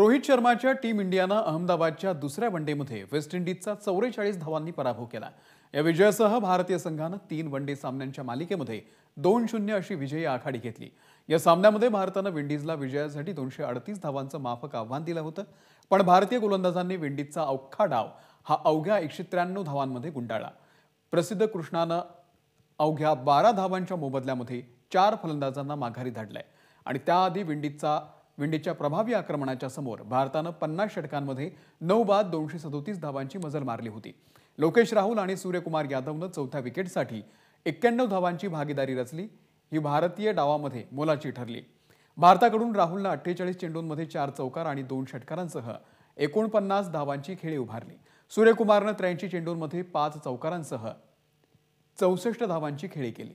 रोहित शर्माच्या टीम इंडियानं अहमदाबादच्या दुसऱ्या वन डेमध्ये वेस्ट इंडिजचा चौवेचाळीस धावांनी पराभव केला या विजयासह भारतीय संघानं तीन वन डे सामन्यांच्या मालिकेमध्ये दोन शून्य अशी विजयी आघाडी घेतली या सामन्यामध्ये भारतानं विंडीजला विजयासाठी दोनशे अडतीस धावांचं माफक आव्हान दिलं होतं पण भारतीय गोलंदाजांनी विंडीजचा अवखा डाव हा अवघ्या एकशे त्र्याण्णव धावांमध्ये गुंडाळला प्रसिद्ध कृष्णानं अवघ्या बारा धावांच्या मोबदल्यामध्ये चार फलंदाजांना माघारी धाडलाय आणि त्याआधी विंडीजचा विंडीजच्या प्रभावी आक्रमणाच्या समोर भारतानं पन्नास षटकांमध्ये नऊ बाद दोनशे सदोतीस धावांची मजल मारली होती लोकेश राहुल आणि सूर्यकुमार यादवनं चौथ्या विकेटसाठी एक्क्याण्णव धावांची भागीदारी रचली ही भारतीय डावामध्ये मोलाची ठरली भारताकडून राहुलनं अठ्ठेचाळीस चेंडूंमध्ये चार चौकार आणि दोन षटकारांसह एकोणपन्नास धावांची खेळी उभारली सूर्यकुमारनं त्र्याऐंशी चेंडूंमध्ये पाच चौकारांसह चौसष्ट धावांची खेळी केली